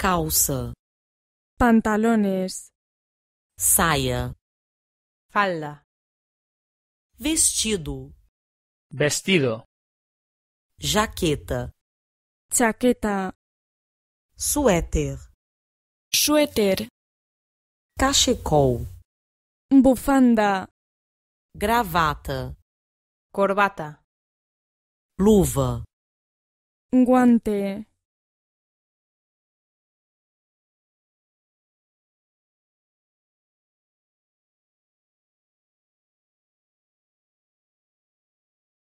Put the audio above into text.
calça, pantalones, saia, falda, vestido, vestido, jaqueta, jaqueta, suéter, suéter, cachecol, bufanda, gravata, corbata, luva, guante.